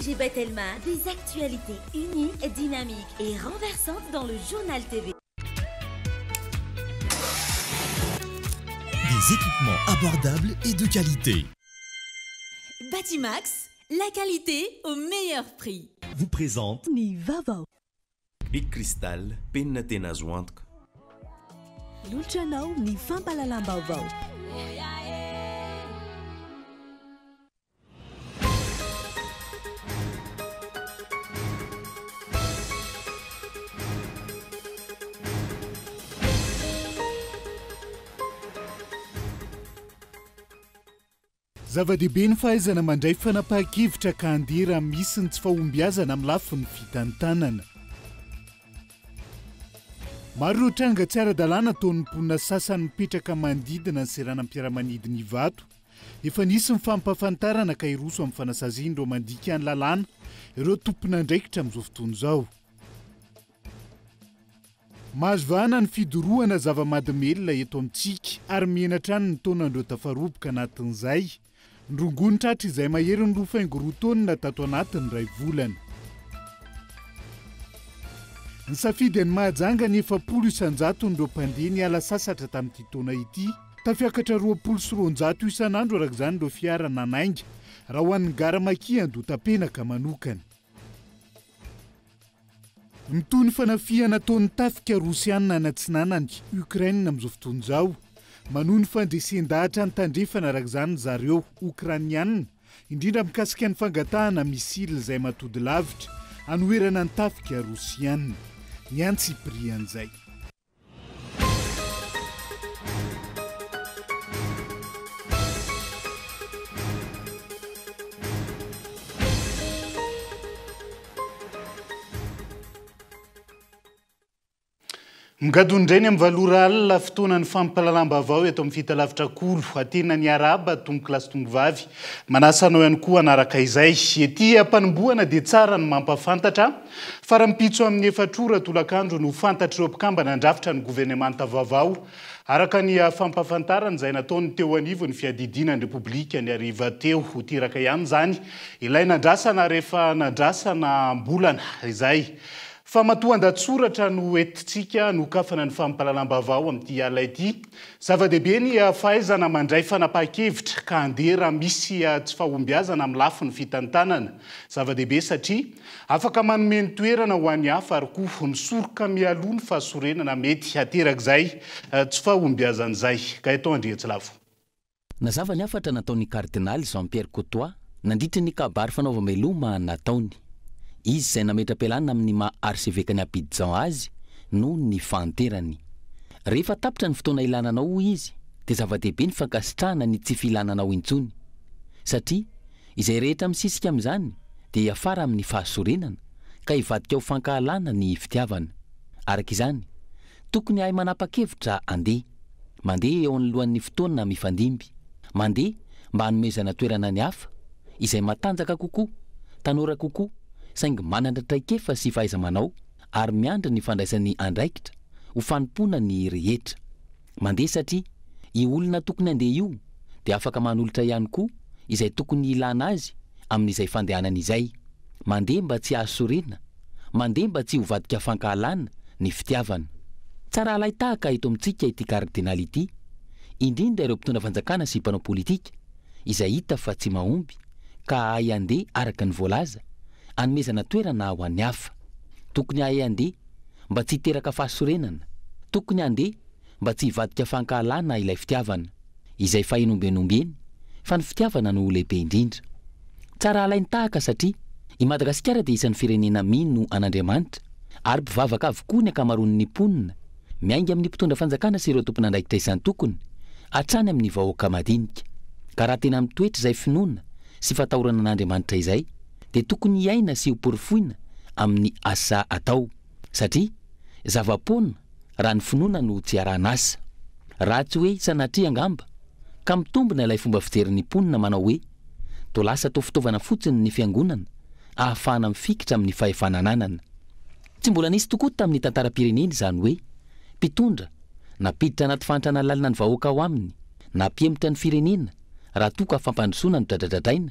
J'ai des actualités uniques, dynamiques et renversantes dans le Journal TV. Des équipements abordables et de qualité. Batimax, la qualité au meilleur prix. Vous présente Big Crystal, tena Lulchanao, ni Fimbalalambao. zava-dehibe ny fahaizana mandray fanapahakevitra ka andeha ra misi ny tsy fahombyazana aminnylafi ny fitantanana maro ireo tranga tsy aradalàna taonynponina sasany mipetraka manodidina ny serana mpiaramanidiny ivato efa nisy ny fampahafantarana ka iroso amin'ny fanasaziny reo mandika any lalàna ireo tompona ndraikitra amin'izao fotony zao mahazovahna ny fidorohana zava-madimelona eto amintsika ary mienatrany ny taonandreo tafaroboka anatin'zay ndrongonitrahtra izay maheriny loa faingoroataonina tato anatiny ray volany ny safidy any mahajangany efapolo isanjatony ro mpandeha ny ala sasatra tamin'nity taona ity tafiakatra roapolo sy ronjato isanandro arakaizany reo fiarananainga raha ho an'ny gara maki andotapenaka manokany nitony fanafihanataon'ny tafika rosianna natsinanany okraina amin'izao foton'zao mano ny fandesen-dahatra nytandre fanaraka izany zareo oukraniane indrindra mikasika n'ny fangatahana missily zay matody lavitra anohoerana ny tafika rosiane ny antsiprianyzay migadondray ny am'y valora ala fotoanany fampalalamba avao ato am'ny fitalavitra kolo atenanyaraba tomboklasy tomgoavy manasanao hay koa anaraka izay ampahaoyfantatr rokamba nandrafitra ny governemanta vavao arakanyfampafantaran ah, zay nataony teoanivony fiadidinany repoblika nyarivateoterakaazanyay adasanaea nandrasana mbolana izay fa matohan-datsoratra no entintsika nokafana ny fampalalambavao amin'ity ala ity zava-dehibe ny fahaizana mandray fanapaha-kevitra ka handeharaha misy tsy fahomby azana amin'ny lafi ny fitantanana zava-dehibe satria afaka manome ny toerana ho an'ny hafa ary koo misoroka mialoa ny fahasorenana mety hateraka izay tsy fahomby azanaizay ka ito andriatsi lafo nazava ny afatra nataoni kardinaly jan piere cotoi nanditra ny kabary fanaovameloma nataony izy izay nametram-pialaina amin'ny ma arcevekany abidjan azy no ny fanterany rehefa tapitra ny fotoana ilananao hoy izy dia zava-dehibe ny fankasitrahana ny tsyfiilananao intsony satria izay rehetra misisika amin'izany dia hiafara amin'ny fahasorenana ka hivadika ho fankahalana ny fitiavana araka izany tokony ahy manapa-kevitra andeha mandeha eo an'ny lohan'ny fotoanna mifandimby mandeha mba hanomezana toerana ny hafa izay matanjaka kokoa tanora kokoa saingy manandra traikefa sy fahaiza manao ary miandry ny fandraisany andraikitra ho fanimpona ny rehetra mandeha satria i olona tokony andeha io de afaka manolotra ihany koa izay tokonyilana azy amin'izay fandehanan' izay mandeha mba tsy ahasorena mandeha mba ty hovadika afakaalana ny fitiavna hto aintsika tyardinalitidin ireompitondra fanjakana sy mpanaopolitiaayitafa tsy maom aadeha araka ny vlaza anomezana toerana ho any hafa tokony ahy andeha mba tsy hiteraka fahasorenana tokony andeha mba tsy hivadika fankahalana ilay fitiavana izay fahinombenomb eny fa ny fitiavana nolehibe irindra sra alainytahaka satria madagasikara de isan'ny firenena mino an'andriamanitra ary mpivavaka avokoa ny ankamaron' ny mponina miaing amin'ny mpitondra fanjakana s ireotompona andraikia ianytoony ayaiyhakaoayinoa syatahorana an'andriamanitraizay de tokony iaina sy oporifohina amin'ny asa atao satria vapona raha ny finoana no sy aranasa ay hoesara ka mitombona ilay fomba fijerin'ny ponina manao hoe tolasa tao fitaovana fotsiny ny fiangonana ahafahana mifikitra amin'ny fahefanananana tsy mbola n isy toko tamin'ny tantarapirenena zany hoe mpitondra napiditra anaty fantrana lalina ny vahoaka ao aminy napiemitra ny firenena raha tok afampandrosona no dradraidradraina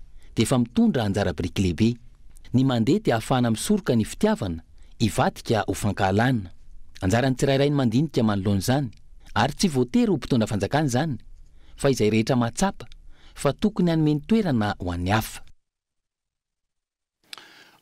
dia efa mitondra anjarabrika lehibe ny mandeha ti hahafahana misoroka ny fitiavana hivadika ho fankahalana anjarany tsirairai ny mandinika manoloana izany ary tsy voatery ho mpitondra fanjakany izany fa izay rehetra matsapa fa tokony hanomen'ny toerana ho an'ny hafa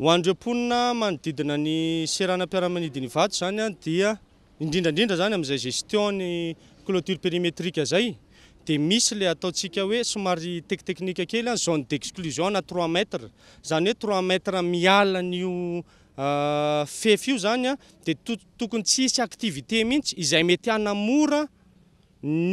hoandroponina manodidina ny seranampiaramanidiny vato zanya dia indrindrandrindra zany am'zay gestionny clôture périmétriazay dmisy le ataotsika hoe somary tektekniqa kely zane dexclusion na trois mètre zany hoe trois mètre mialanyio euh, fefy io zanya de tokony ts isy activité mihitsy izay mety anamora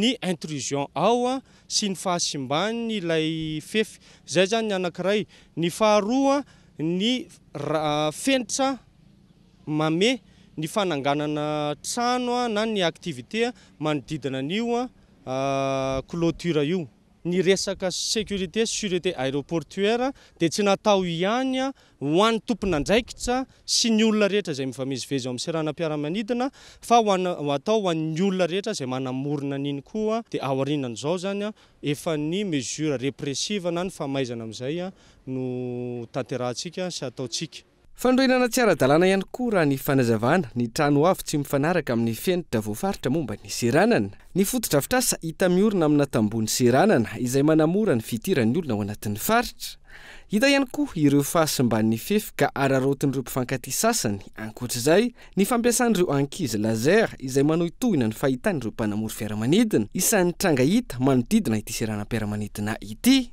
ny intrusion aoa sy nyfahasimbannylayfef zay zany anakiray ny fahara ny r fenitra mame ny fananganana trano na ny activité manodidina an'ioa ah, cloture io ny resaka sécurité sureté aéroportuare de tsy natao ihany a hoan'ny tompona andraikitsa sy ny olona rehetra zay mivamizyveza ao ami'nsyrahanam-piaramanidina fa hoan- atao hoan'ny olona rehetra zay manamorina an'iny koa de aoarinany zao zanya efa nny mesure répressive na ny famaizana am'izay a no tanterahntsika sy ataotsika fandroenana tsi aradalàna ihany koa raha ny fanazavana ny trano avy tsy mifanaraka amin'ny fienitra voafaritra momba ny seranana ny fototra vitrasa hita miorina amina tambony seranana izay manamora ny fitirany olona ao anatin'ny faritra hita ihany koa ireo fahasymbany fefy ka araraotin'ireo mpifankaty sasany ankotr'izay ny fampiasan'ireo ankize lazere izay manohitohina ny fahitany ireo mpanamory fiaramanidina isan'ny tranga hita manodidina ity seranam-piaramanidina ity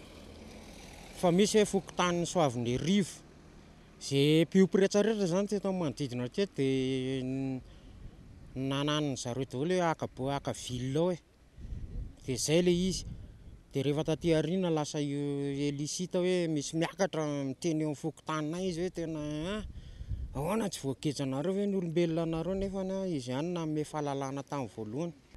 fa misy hoe fokontaniny soavyny rivo zay piopretsarehetra zany tyto manodidina ty di nanann'zareo dvolo hoe aboakavilnao e di zay le izy di rehefa tatyarina lasa lisita hoe misy miakatra miteny eo am' fokontanina izy hoe tena h ah, aoana tsy voageja anareo e nolombelona anareo nefa izy hany na me fahalalana tamin'voalohany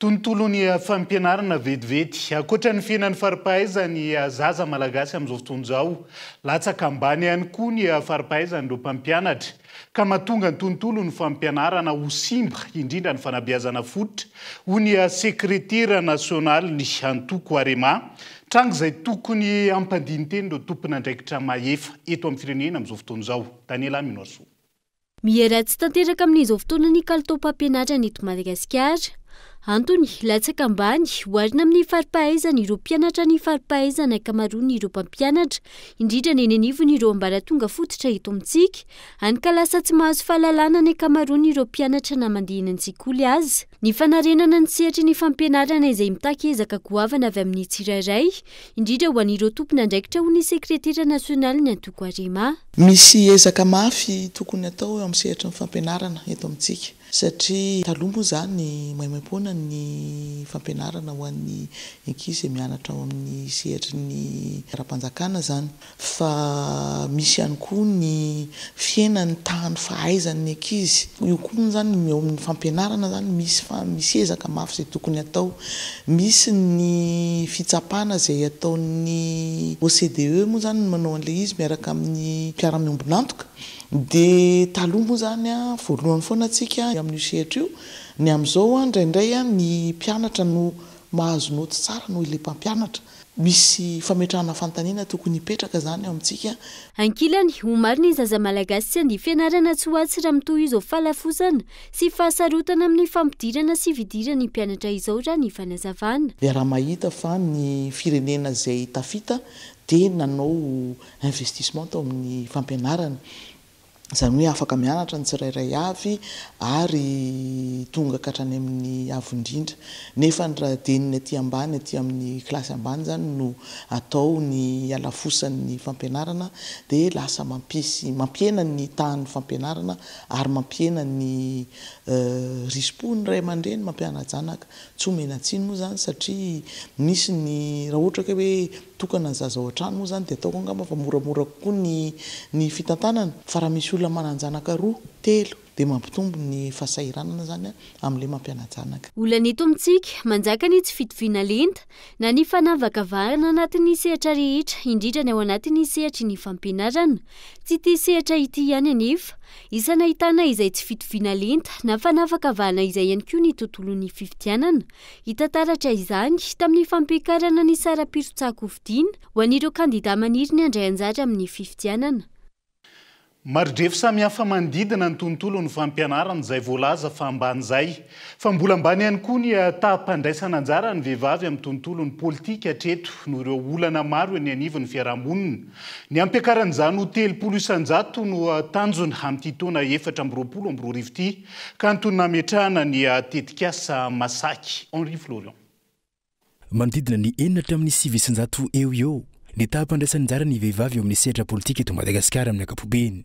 tontolony eh, fampianarana vetivety akoatra ny fienan'ny faripahaizany eh, zaza malagasy amin'izao fotony izao latsaka mbany ihany koa ny eh, faripahaizany ro mpampianatra ka mahatonga ny tontolo ny fampianarana ho simba indrindra ny fanabiazana foditra hoy ny sekretera nasionalny antoakoarema trango izay tokony ampandinyteny reo tompony andraikitra mahefa eto amin'ny firenena amin'izao votona izao daniela minoasoa miara tsy tanteraka amin'n' izo fotonany kaltompampianatra nyeto madagasikara antony latsaka mbany hoarina amin'ny faripahaizany ireo mpianatra ny faripahaizana akamaroninaireo mpampianatra indrindra ny enenivony ireo ambalatonga fototra eto amintsika any kalasa tsy mahazo fahalalana ny kamaroninyireompianatra na mandena antsik olo azy ny fanarenana ny sehatry ny fampianarana izay mitakyezaka koavana avy amin'ny tsirairay indrindra ho an'ireo tompona indraikitra hon'ny sekretera nasional ny antoko arema misy ezaka mafy tokony atao amin'ny sehatry ny fampianarana eto amintsika satria taloha moa zany maimaimpoana ny fampianarana ho an'ny ankizy za mianatra ao amin'ny seriny ara-panjakana zany fa misy ihany koa ny fiainany tany fahaizanny ankizy io koany zany o amin'ny fampianarana zany misy fa misy ezaka mafy izay tokony atao misy ny fitsapana zay ataonny ocde moa zany manao an'la izy miaraka amin'ny piara-miombonantoka de talomo zanya voalohany foanatsika amin'n'io seitr io ny amin'izao a ndraindray a ny mpianatra no mahazo no tsy tsara no ilempampianatra misy fametrahana fantaniana tokon ipetraka zany amitsika anklny homari nyzazaalagasi sy andifianarana tsy ho atsy ra mito izao fahalafosana sy fahasarotana amin'ny fampidirana sy vidira ny mpianatra izao rah ny fanazavana de raha mahita fa ny firenena izay tafita di nanao investissementtao amin'ny fampianarany zany hoe afaka mianatra ny tsirairay avy ary tonga katrany amin'ny avyindrindra nefa ny raha deniny aty ambany aty amin'ny kilasy ambany zany no atao ny alafosan'ny fampianarana dia lasa mampisy mampiena ny tahan'ny fampianarana ary mampienany rispo ny eh, ray amandreh ny mampianajanaka tso menatsiny moa zany satria misy ny raha ohatra ke hoe tokanan zazaao an-trano moa zany dia ataoko angamba fa moramora kokoa ny ny fitantanany fa raha misy olona mananjanakaroa telo de mampitombo ny fahasairanana zany a amin'lay mampianajanaka olaneto mitsika manjaka ny tsy fitoviana lenta na ny fanavakavahana anatin'ny sehatra rehetra indrindrany ao anatin'ny sehatra ny fampianarana tsy teasehatra ity ihany anefa isanahitana izay tsy fitoviana lenta na fanavakavahana izay ihany keo ny tontolon'ny fivitianana hitantaratra izangy tamin'ny fampiakarana ny sara-piro-tsahko ovidiana ho anireo kandida maniry ny andray anjary amin'ny fivitianana maridrevo samy hafa manodidina ny tontolo ny fampianaran'izay voalaza fa amban'izay fa mbola mbany ihany koa ny eh, tahapandraisananjara ny vehivavy amin'ny tontolo n'ny politika hatreto noh ireo olana maro eny aniva 'ny fiarahamonina ny ampiakaran'zano telopolo isnjato no eh, tanjona amin'ity taona efatra amyroapolo amroa rivty ka nytonyna metrahana ny eh, tetikasa masaky henri floriant mandidina ny eninatra amin'n syvysanjato eo eo ny tahampandraisanajara ny vehivavy o amin'ny sehitra politika eto madagasikara amin'ny ankapobeny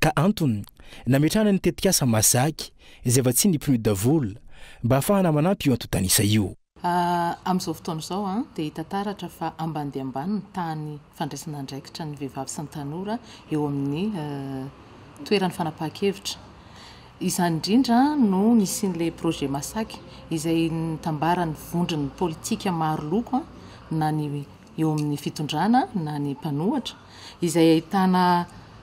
ka antony nametrana nytetika asa masaky zay va tsy ny mpmu devole mba hahafahana manampy io antotanisa ioababany ah, ah, tayfadaianadraikitra nyvehivavy sy nytanora eoaminyn'ayabaranyondrnyiaroo eh, ah, na y eo amin'ny fitondrana na ny mpanoatra zaya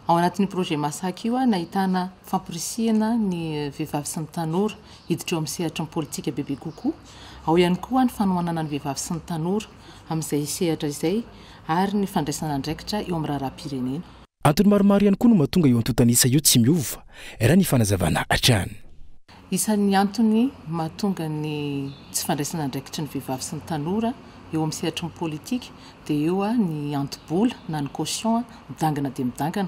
ao anati'nyproe aa nahiapnyehia s nyaiditreony sehatrapokbebe kokoayknfany ehia snytayerayydarakrrhahaymaromaro hany koa no mahatonga eo antotany isa io tsy miova rahn fanazavanaatrahatonay tsyfandaisaandraikitry ny vehiasynytaneomsehtrpnyna nyi mianganadmidangana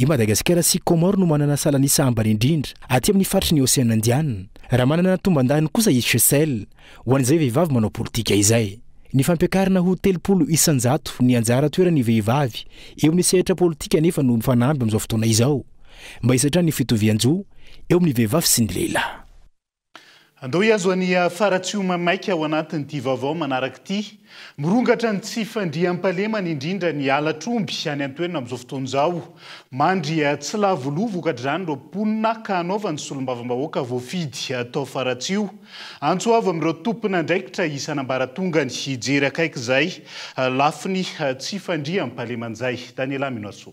io madagasikara sy comort no manana sala nyisa ambany indrindra atya amin'ny faritry ny hoceanandianina raha manana ntomban-dahiny kosa i cheselle ho an'izay vehivavy manao politika izay ny fampiakarina ho telopolo isanjato ny anjara toerany vehivavy eo amin'ny sehitra politika nefa no ifanaamby amn'izao fotoana izao mba isatra ny fitovianjo eo amin'ny vehivavy sy ny lehilahy andeo iazo any ah, faratsio mamaika ao anatiny ity vaovao manaraka ity mirongatra ny tsy fandria ampalemany indrindra ny alatromby any antoenana amin'izao fotony zao mandrya ah, tsy lavoloavokadra rany ro ponina kanovany solombavambahoaka voafidy atao faratsio antsoavy ami'ireo tompina indraikitra isanambara tongany hijeryakaiky izahy ah, lafiny tsy fandria aimpaleman'izay tany ala mino aso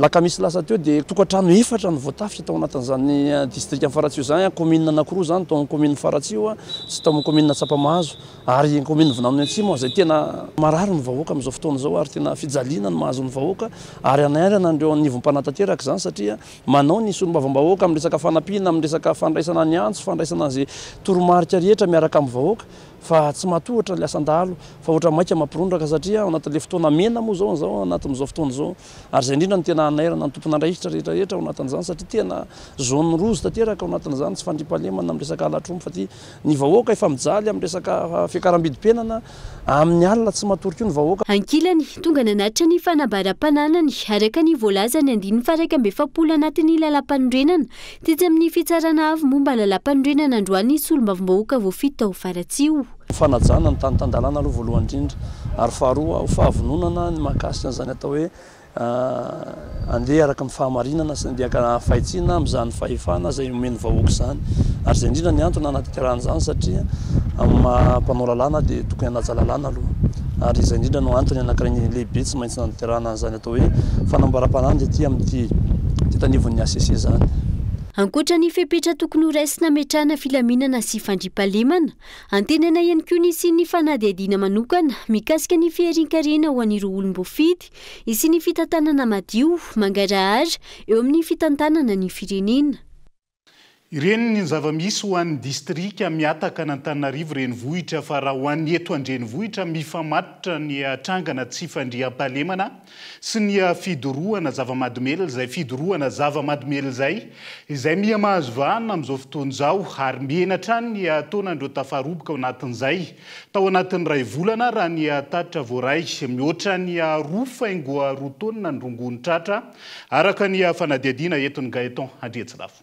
laka misy lasa teo di tokatrano efatra ny voatafika atao anatin'zany distri fatso zany komun nakoro zany tao eh, ah, ommune faratsoa ah, sy taoomuna tsapamahazo ary komun vonan atsim zay tena marary ny vahoaka am'zao fotona zao ary tena fijalina ny mahazony vahoaka ary anry nandreonivom-panatanteraka zany satria manao ny solo-bavam-bahoaka am'resaka fanapina amresaka fandraisana nyantsofandraisanazay tormari rehetra miaraka am'vahoaka fa tsy matohtra l asan-dalo fa ohatramaa mampirondraka satria anati'le fotona mena moa zaoza anatzao fotoanazao ary zay indrindra no tena anrana nytomponadraiitra reetrareetra oanati'zany satria tenazane roze tateraka anatin'zany tsy fandipalemana amresaka alatroo faty ny vahoaka efa ialy am'resakakahabidienana amin'ny alna tsy matoroka io ny vahoakaankilany tonga nanatitra ny fanabaram-pananany araka ny volazany an fa raika mbe fapolo anatin'ny lalam-panondrenana tytsy amin'ny fitsarana avy momba lala-panondrenana androany solomavimbahoaka vofitao faratsy ofanajana ny tanytandalana aloha voalohanyindrindra ary faharoa ofahavononana ny mahakasika an'zany atao hoe ah, andeh araky ny fahamarinana sydeka faitsina amzany fahefana zay omenyahoakyyayzadridrnantony anatytrahanzany satriarlehe aiyayattani'ny asee zany ankotra ny fepetra tokony horaisyna metrahana filaminana sy fandri-palemana antenana ihany ko ny sy ny fanadiadiana manokana mikasika ny fiarinkarena ho aniroa olom-bofidy isy ny fitantanana madio mangarahara eo amin'ny fitantanana ny firenena irennyzavamisy hoann'ny distrikamiataka nataarivo renyvohitra fa raha hoan'ny etorenohitra mifaatitra nytrangana tsy fadripaena sy nyfidroana zavaadmelzay fidrana zavaamel zay zay miahazona amzao fotonzao ary menatranytnanreo tafaobka oanatin'zay taoanatn'yrana ra nytaitra oay mioatranygo ratra aakayfanadidina etn'ny getonadriatsilafo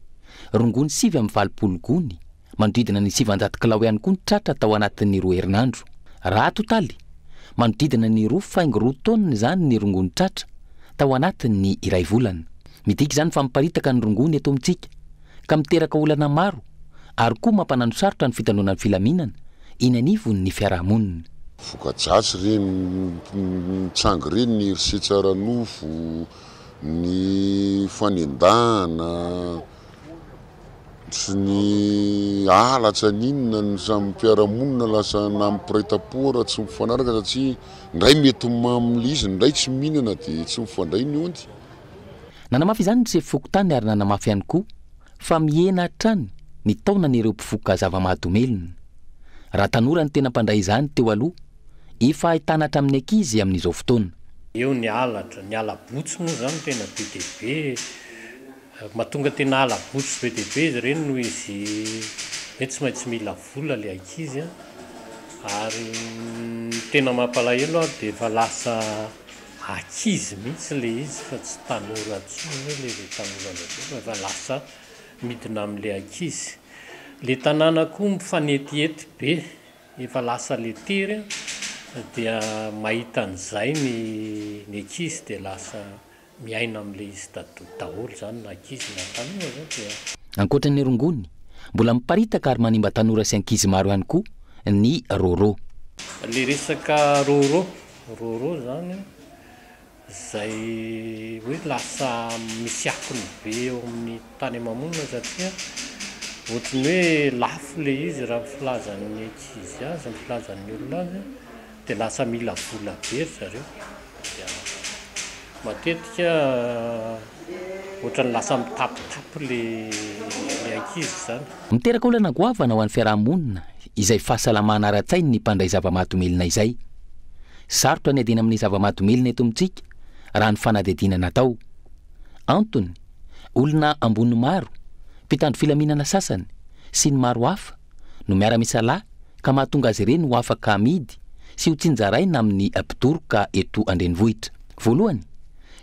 rongony sivy amn'ny valipologony manodidina ny sivanjaty kilaoiany kony tratra tao anatin'nyroa herinandro raha totaly manodidina ny roa faingyroa taonny zany ny rongony tratra tao anatin'ny iray volana midika zany fa miparitaka ny rongony ato mintsika ka miteraka olana maro ary koa mampanano sarotra ny fitanoanany filaminana iny anivon ny fiarahamoniny voka-jatsy reny mitsangy reny ny rsetsaranofo ny fanendahana tsy ny alatsa nyinona ny sam piarahamonina lasa nam pretapora tsy mifanaraka satsia ndray mety mamilizy ndray tsy mihinana di tsy mifandray ny oty nanamafy izany sy fifokontany ary nanamafy hany koa fa miena hatrany ny taona nyireo mpifoka zavamadymelona raha tanora ny tena ampandray izany teo aloha efa ahitanatra amin'ny ankizy amin'izao fotoana eo ny alatra nyalabotsy moa zany tena be debe mahngatenalaotsy be deibe izy reny noh izy be tsy maintsy ila le aamadefalaakiz mihitsy le iz fatsyfaaiina amile akiekoa mifanetiety be efa lasa le terydia ah, mahitan'zay ny akizy de lasa miaina am'la izy a daholo zany nankizy na tanoa za ankoatran'ny rongony mbola miparitaka ary manimba tanora sy ankizy maro ihany koa ny rôro le resaka rôro rôro zany zay hoe lasa misy akony be eo amin'ny tany mamonina satria ohatiny hoe lafo le izy raha mifilazanny tsizy azy mifilazan'ny olona azy di lasa mila vola bery zareo matetika ohatrany lasa mitapitapo la l aik izy zany miteraka olo anagoavana ho an'ny fiarahamonina izay fahasalamana ara-tsain ny mpandray zavamatomelina izay sarotra ny adina amin'ny zavamatomelina eto amitsika raha ny fanadiadinanatao antony olona ambony maro mpitandro filaminana sasany sy ny maro hafa no miara-misalahy ka mahatonga azy ireny ho afaka midy sy ho tsinjaraina amin'ny ampidoro ka eto andrenyvohitra voalohany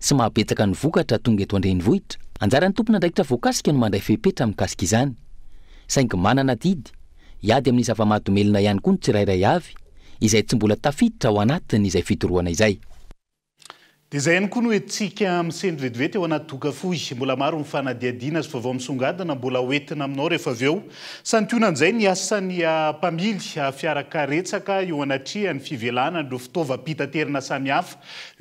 sy mahapetsaka ny vokatra tonga eto andreny vohitra anjarany tompony andraikitra voankasika no mandray fehpetra amin'kasika izany saingo manana didy iady amin'nysy ava-madomelona ihany koa no tsirairay avy izay tsy mbola tafiditra ao anatiny izay fitoroana izay de zay ah, ah, ah, any koa nyetsika amisenyvetivety eoanaty oao bolaaro ifanadiinaayavaoongainambolaetina ainaoeaeo sayonazay nasanyiyiarakesk eoaaany nayrtvaiein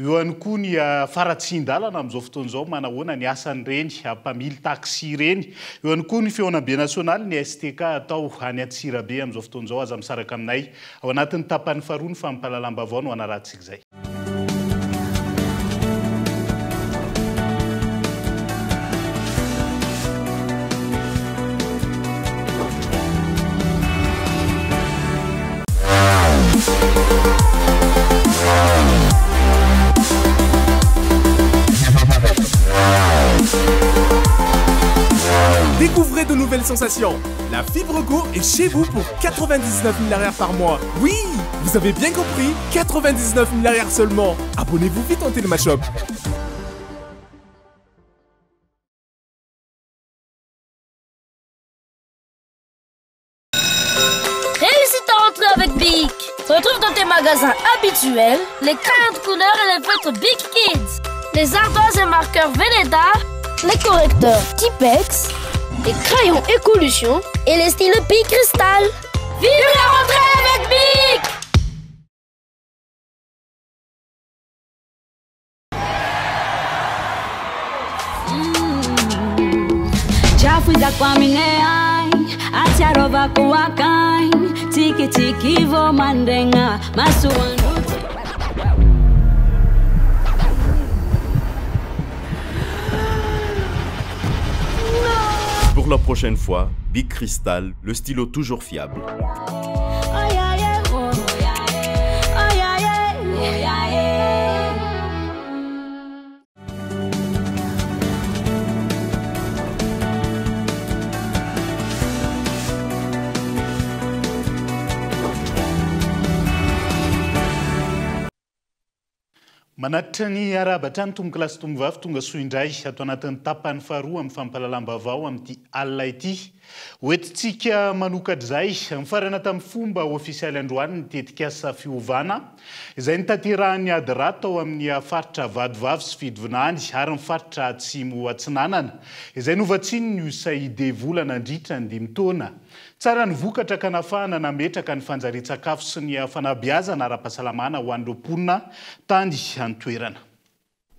aeoaykonyfaratsindalana amzao fotoanzao manahoana nasanyrenympmilytyenyeoaykoayfobe aal ny t ataoanytsiabe azao fotonzao azaisarakinayaoaat'nytpan'nyarony fampalalambavaonoaaahasiay sensation. La fibre Go est chez vous pour 99 000 arrières par mois. Oui, vous avez bien compris, 99 000 arrières seulement. Abonnez-vous vite le en Télémashop. Retrouve dans tes magasins habituels les 40 couleurs et les feutres Big Kids, les ardoises et marqueurs Veneda, les correcteurs Tipex, les crayons Écolution et les stylos Bic Cristal. Vive la rentrée avec Bic mmh. Chafuza kwa kuwakai, vo mandenga, la prochaine fois, Big Crystal, le stylo toujours fiable. manatitry ny arabatrany tongo klasy tonga vavy tonga soindray atao anatin'ny tapan'ny faharoa amin'y fampalalamba vao ami'ity alilay ty hoetintsika manokatra izay nifarana tamin'ny fomba ofisialy androany nytetik sa fiovana izay nitaterahan'ny ady ratao amin'ny afaritra vadivavy sy fidivinandy ary nifaritra tsimo atsinanana izay novatsiny nysa ide volana ndritra ny dimitaoana tsara nyvokatra ka nafahana nametraka ny fanjari-tsakafo sy ny afanabiazana ra-pahasalamana ho anyloponina tany anotoerana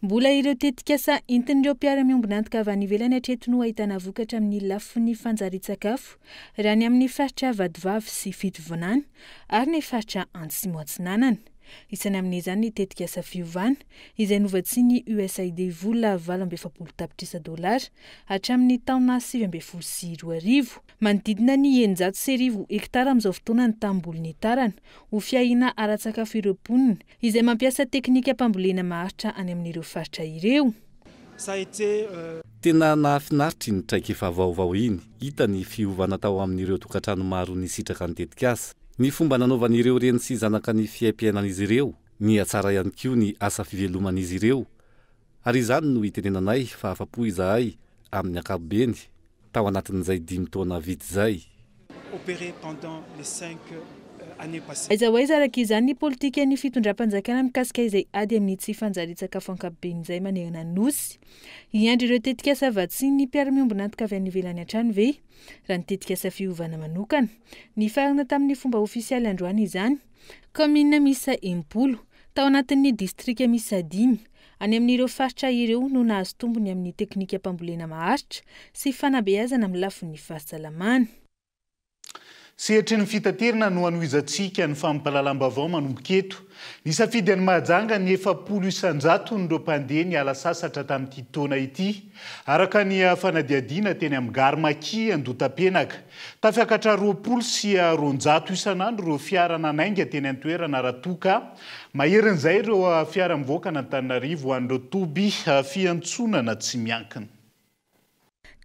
mbola ireo tetika sa intinyreo mpiara-miombinantyka vyny velany atretiny ahitana vokatra amin'ny lafi n'ny fanjari tsakafo raha ny amin'ny faritra vadivavy sy fidyvinany ary ny faritra ansi moantsinanana isany amin'izanyn tetikasa fiovana izay novatsy ny usaid volonavalo ambe efabolo tapitraisa dollary hatramin'ny taona sivy mbe folo sy iro arivo manodidina ny enynjato sy rivo ektara amin'izao fotoana ny taimbolony tarana ho fiahiana ara-tsakafo ireoponiny izay mampiasa teknika ampambolena maharitra any amin'ireo faritra ireosait euh, tena nahafinaritry nitraiky efa vaovao iny hita ny fiovana atao amin'ireo tokantranomaro ny sitraka ny tetik asa ny fomba nanaovan'ireo reny sy zanaka ny fiaipiainan'izy ireo ny atsara ihany koa ny asa fiveloman'izy ireo ary izany no itenenanay fa afapoy izahay amin'ny akabobeny tao anatin'izay dimy toana vidy zay opére pndn le aizaoa zrak'ianyy politika ny fitondram-panjakana mikasikazay adyaminsysoankaoeayeesabaynaana tami'ny fomba fisialyanroazayy distrikany amn'ireo faritra ireo nonahazotombonyamin'nyteknika mpambolena maharitra sy fanabeazana mylafo ny fasalamany seritry ny fitaterina no anoizantsika ny fampalalamba avao manombo-keto ny safidy any mahajanga ny efapolo isnjatony rompandeha nyalasasatra tamin'nity taona ity arakany fanadiadina teny amgarmaki andotaenaka tafiakatrar syisnandro rfiarana anainga teny antoeranaratoka maherin'zay reofiara-voakana ntaninarivoanreotoby fiantsonana tsy miankina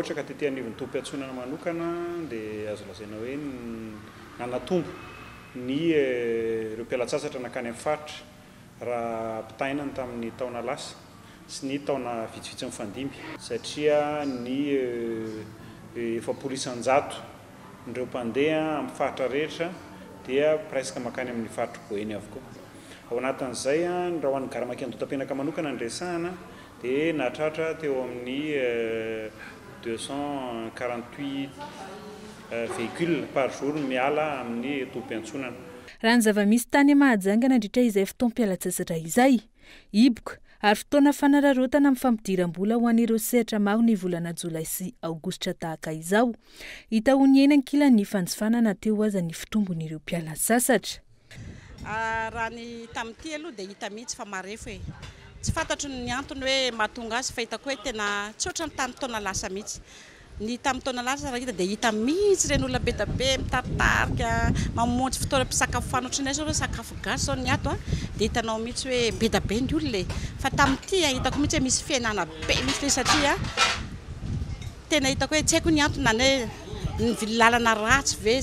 atra ka tetntopiatsonaa manokana dia azo lazaina hoe nanatombo ny eh, reo pialatsasatra nakany amin'ny faritra raha mpitainany tamin'ny taona lasa sy ny taona vitsivitsy mfandim satria ny i nreonde amfahtra rehetr dapresemakany amin'ny faritraboeyakoaoa'zay rahoangaramakdota-penaka manokana nresahana di natratra teo amin'ny eh, decentqtut euh, vehigule par jour miala amin'ny topyantsonana raha ny zava-misy tany mahajangana andritra izay fotoampialasasatra izay iboka ary fotoana fanararotana amin'n fampidirambola ho anireo seatra maho ny volana jolay sy aogostra tahaka izao ah, hita ho ny henan kilany fanjofanana teo azany fitombon'ireo mpialasasatraraha ny tami'ty oa dihita mihitsy faaeo e tsy fantatro nyantony hoe mahatongaazy fa hitakooe tena tsoatrany tatona lasa miitsyny ttonalasaidhit mitsy eny olonabeabe mitatkay ftoasakafoantrnay sakafo aszaonaohitaomiitsy oeeabeyootitmitsymisy fiainabeiiioy ooilanaasy e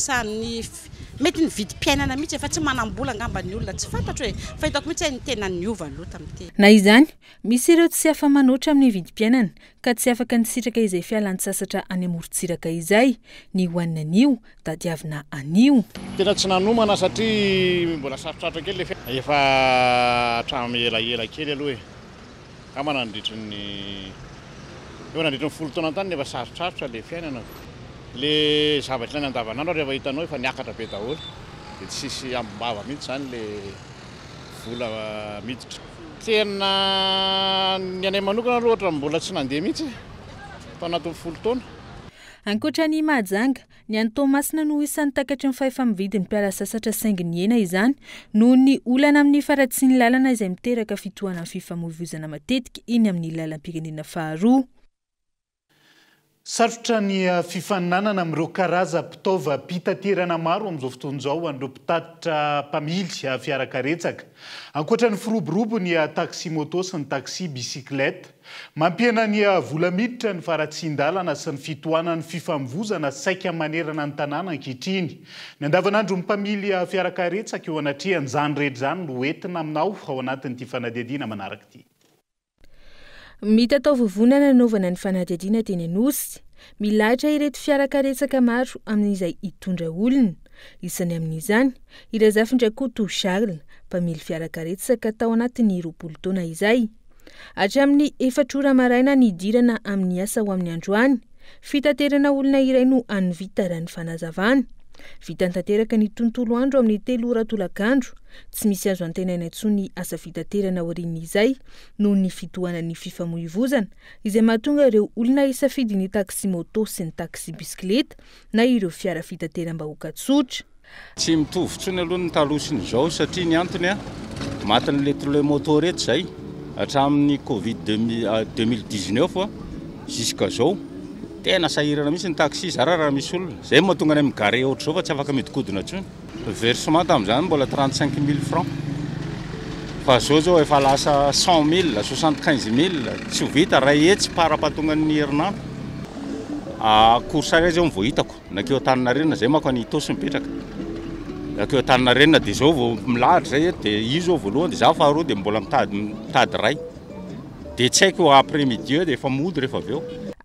mety ny vidimpiainana mihitsy e fa tsy manambola angambany olona tsy fantatro hoe fa itako mihitsy e, ny tena nyova loa tamite na izany misy ireo tsy afa manoatra amin'ny vidimpiainany ka tsy afaka nisitraka izay fialan'n-sasatra any amorotsiraka izay ny hoanina anio da diavina anio tena tsy nanomana satria mbola sarotrarotra kelyle efa atramelaelakely aloha e a manadritrany enadritr nyfolotonaytanyefa sarotrarotra la fiainana la zavatra la n andavanano rehefa hitanao fa niakatra be daholo dia tsisy ambava mihitsy zany la vola ah, iditratn ny anay manokana lha ohatra mbola tsy nandeha mihitsy to anatnyfolotaona ankotra ny mahajanga ny antomasina no isan'ny takatry nfahefamividiny mpiarasasatra saingy ny ena izany noho ny olana amin'ny faratsy ny lalana izay miteraka fitohana n fifamovozana matetiky iny amin'ny lalanmpiranena faharoa satotra nya eh, fifaninanana amin'ireo karaza mpitaova mpitaterana maro amin'izao foton'izao an'reo mpitatitra mpamily fiaraka retsaka ankoatra ny firoborobonya eh, taxi moto sy ny taxi bisikleta mampiananya eh, volamiditra ny faratsin-dalana sy ny fitohanan'ny fifamvozana saikanymanerana ny tanàna nkitriny ny andavanandro n mpamilya fiaraka retsaka eo anatrea nyzany rehetra zany noentina aminao ao anatinyity fanadiadiana manaraka ity mit atao vovona nanaovana ny fanadiadiana teny anosy milahitra irety fiarakaresaka maro amin'izay hitondra olona isany amin'izany irazafindra koa tosarne mpamily fiarakaretsaka tao anatiny iroapolo taona izay atraamin'ny efatroramaraina ny idirana amin'ny asa ho amin'ny androany fitaterana olona iray no anovita raha ny fanazavany vitantanteraka ny tontolo andro amin'ny telo ra tolakandro tsy misy azo antena ina ntso ny asa fitatera na orin' izay noho ny fitohanany fifamoivozana izay mahatonga ireo olona isafidy ny taxi moto sy ny taxi bisikleta na ireo fiara fitateram-ba hokatsotra tsy mitovyntsony aloha nytalosiny zao satria ny antony a matin'nyletoile moto rety zay atramin'ny covid 2u01x9euf ah, a jusqu' zao e nasahirana mitsy ny taxi zara raha misy olona zaymahatonga nay am ré hatr zao fa sy afaknaersement anymbola tci mile francent mille sinze milleaye ah, io zao voalohany za faharde mbola itady ray de tsy aikoaprès miiefa mody reheaaeo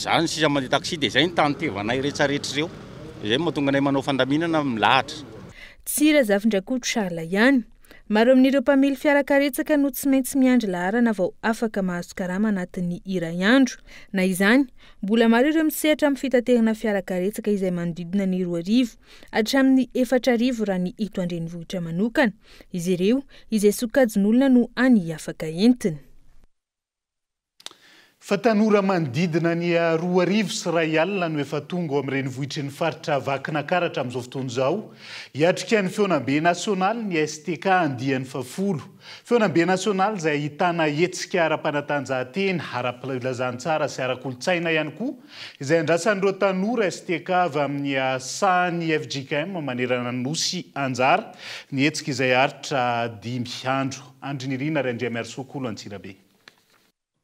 zany sisa mandeha taxi de zay ny tany tevanay retsareetra reo zay matonga nay manao fandaminana milahatra r zaindrakoreihan'ireykekno tsy maintsy miandry haanavao afaka mahazokaramanatin'ny iray andro na izany mbola maro ireo mise atra amny fitaterina fiarakaretsaka izay manodidina nyroa arivo atramin'ny efatra rivo raha ny ito andreny vohitra manokana izy ireo izay sokaon'olona no a akeny fa tanora mandidina nyrrivo sy ra aina noefatongaamrenyvohitrin'ny faritraakinakaratra am'zaofotonzao atrik ny foabe naioal ny stk e naaay iekaa-anatnjahen arapiznsra sy aootsai y zay aasanrstk y ain'ysahymaneaaosyja nyetsika izay aitra imyhandro andrinirina rdriamiasokolo antsirabe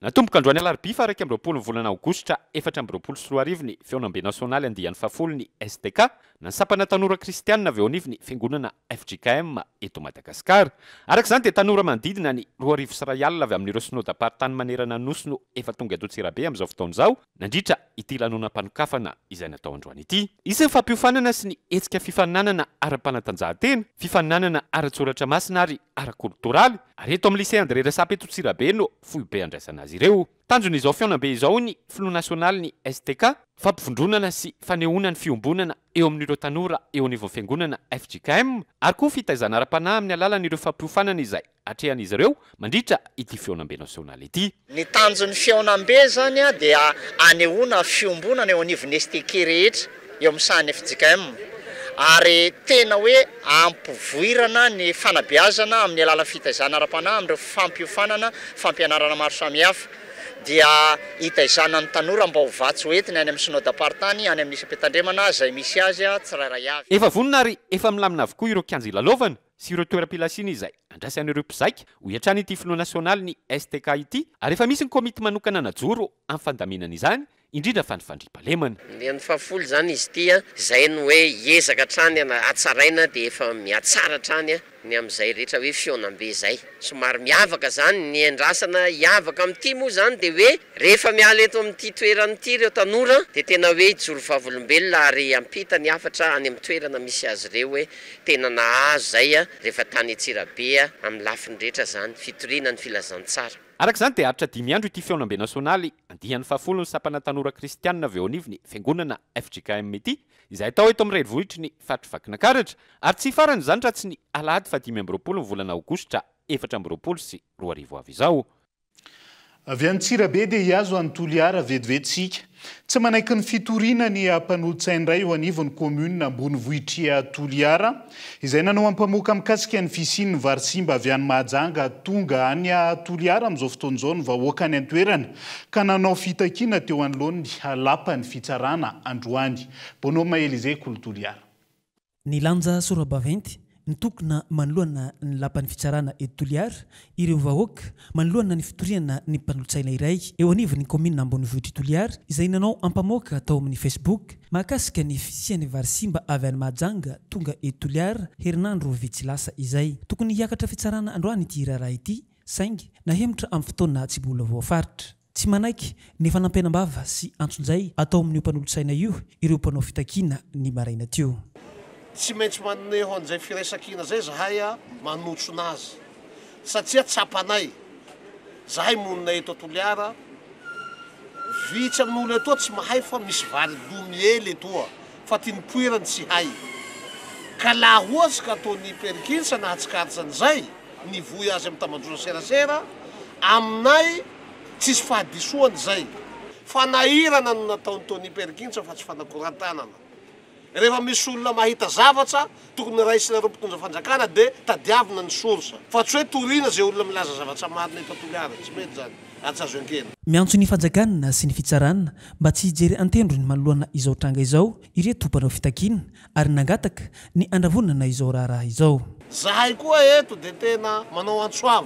natomboka androany alarybi fa araky amin'roapolo nyvolana aogoustra efatra amiroapolo soroa arivony feonambe nasionaly andihany fafolony sdk nan sapana tanora kristianina avy eo anivy ny fiangonana fgkmm eto madagasikara arak' izany de tanora manodidina ny rorivosiray alina avy amin'ireosino da partany manerana nosino efa tonga etotsirabe amin'izao fotaonazao nandritra ity lanonam-panokafana izay natao androany ity isany fampiofanana sy ny etsika fifaninanana ara-panatanjahantena fifainanana ara-tsoratra masina ary ara koltoraly ary eto amin'nyisendrera sapy etotsirabe no foibe andraisana azy ireo tanjonyizao fiona-be izao ny flo nationalny stk fampivondronana sy fanehonany fiombonana eo amin'n'ireo tanora eo anivony fiangonana fjkm ary koa fitaizana ara-panahy amin'ny alalan'ireo fampiofanana izay atrehan'izy reo mandritra ity fionambe nasionaly ity ny tanjony fiaonambe zanya dia anehona fiombonana eo anivony stk rehetra eo am' sah'ny fjkm ary tena hoe ampivoirana ny fanabiazana ami'ny alalan'ny fitaizana ara-pahnahy am'reo fampiofanana fampianaranamaro samihafa dia hita izana an tanora mba ho vatsy hoentiny any am'ny sno de apartany any amin'isy apitandremana azy zay misy azy a tsyrayray azy efa vonona ary efa milamina avokoa ireo kianjy i lalaovana sy ireo toerapilasina zay andrasiany ereo mpizaika ho iatrany ity fino nationaliny stk ity ary efa misy ny komite manokana najoro amin'ny fandamenana izany indrindra fa ny fandripalemana ndea ny fahafolo zany izy tya izay no hoe hiezaka trany na atsaraina di efa miatsaratrany a ny amin'izay rehetra hoe fionambe zay somary miavaka zany ny andrasana hiavaka amin'ity moa zany di hoe rehefa mial eto amin'nity toerany ity reo tanora di tena hoe ijoro vavolombelona ary ampita ny afatra any amin'ny toerana misy azy reo hoe tena nahazo zay a rehefa tany etsirabea amin'ny lafiny rehetra zany fitoriana ny filazantsara arak' izany de aritra dimy andro ty feaonambe nasionaly andihan'ny fahafolo ny sampana tanora kristianna avy eo anivyny fiangonana fgk mity izay atao eto am'y raylvohitry ny faritro vakinakaratra ary tsy farany zany traha tsy ny alady fadimy am' reoapolo nyvolana ogostra efatra amreoapolo sy roa arivoavy izao avy an'ny tsirabe dia iazo any toloara vetivetynsika tsy manaiky ny fitorinany ampanolontsaindray o anivon'ny kommuna ambony vohitria toloara izay nanao ampamoaka mikasika ny fisiny ny varysimba avy any mahajanga tonga any atoliara amin'izao fotoanaizao ny vahoaka any antoerana ka nanao fitakiana teo anyloan ny halapany fitsarana androany bonao mahelyize kolo toliara ny lanja sorabavent ny tokona manoloana ny lampany fitsarana etoliar ireo vahoaka manoloana ny fitoriana ny mpanolotaia iay eoa 'ny kmma mbnyvlia izay nanao ampamoka atao amin'ny facebook aaika ny fisan'nysia ay anymahajanga tonga eliar herinandrovis ytoony iakatra fitsarana andranyity rhrhiysainaetra am'ny otoana aiy ay ny fanapina bava sy jay'ma tsy maintsy maneho anizay firesak ina zay zahay a manotson'azy satia tsapanay zahay moninay etoatolo ara vitsy am'olo etoa tsy mahay fa misy valylomiely etoa fa tioirany ts hy la oasyk tôni perkints nahatiktnzay nvoy azy amy tamajona serasera aminay tsy fhaan zay fanairana no nataoy tôny perkints fa tsy fanakoratanan rehefa misy olona mahita zavatsa tokony raysinareo mpitonjafanjakana de tadiavina ny sors fa tsy hoe torina za olona milaza zavatsa marinay patolyary tsy mety zany aytsy azo ankeny miantson'ny fanjakanna sy ny fitsarana mba tsy hijery antendro ny maloana izao tranga izao ire topanao fitakinna ary nangataka ny andravonnana izao raharaha izao zahay koa eto de tena manao antsoav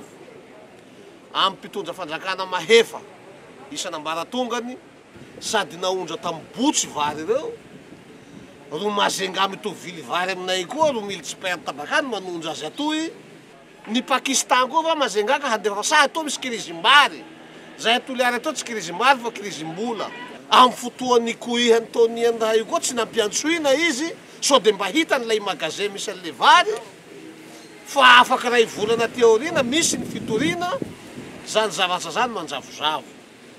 am'y mpitonja fanjakana mahefa isanambaratongany sady naonja tamibotsy vary reo ro mazenga mito vily vary aminay koa romili tsipay aytabakany manonj azy atoy ny pakistan koafa mazengak adeastmisy kriziary zay atol aryat tsy kriziary f krizola amy fotoanykoihantianha iokoa tsy napiatoin izs d mhitnlayaziisy ahisy noin zany zavatsa zany manjavozavo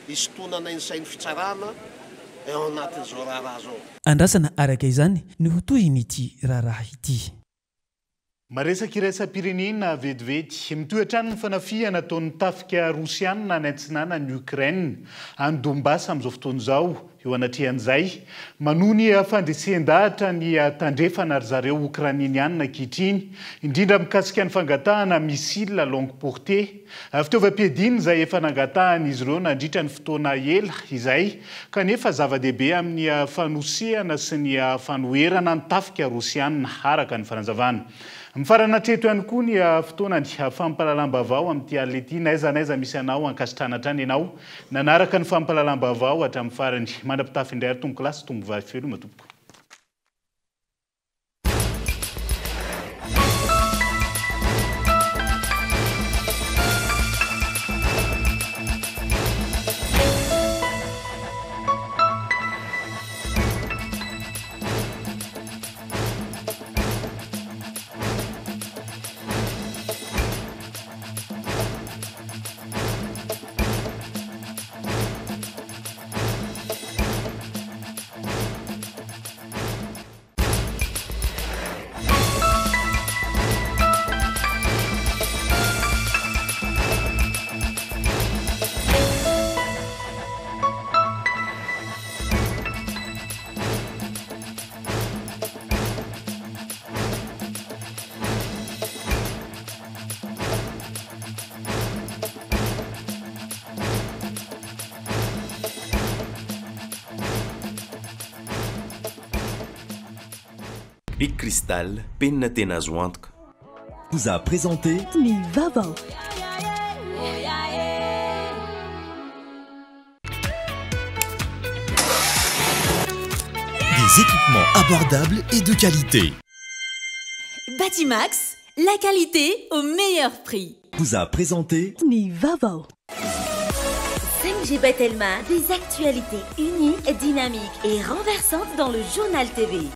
itonanansainy fitsarana eoanatin'zao rrhzao andrasana araka izany nyhotohiny ity raharaha ity maresakirasa-pirenena vetivety mitoyatra anyny fanafianatao'ny tafika rosiana nantsinana ny okraia any dombasy amn'zao fotonzao eoanatrean'zay manonyfandesen-dahatra nytandrefana ry zareo okraniny anna kitriny indrindra mikasikan'ny fangatahana misil lang porte fitova-piedina zay fanangatahan'izy ireo nandritranyfotoanaela izay kanefa zava-dehibe amin'nyfanosehana sy nyfanoerana nytafika rosiana araka ny fanajavana m faranatreto ihany koa nya ah, fotoanany ah, fampalalamba vao ami'ity alle ity naaiza naiza misy anao ankasitranatra any ianao nanaraka ny fampalalamba vao hatramin' farany mana-pitafyindray ary tombo klasy tomba va felo matomboko Cristal Pennatenazwank vous a présenté Mi vavo. Des équipements abordables et de qualité. Batimax, la qualité au meilleur prix. Vous a présenté Mi vavo. 5G Batelma, des actualités uniques, dynamiques et renversantes dans le Journal TV.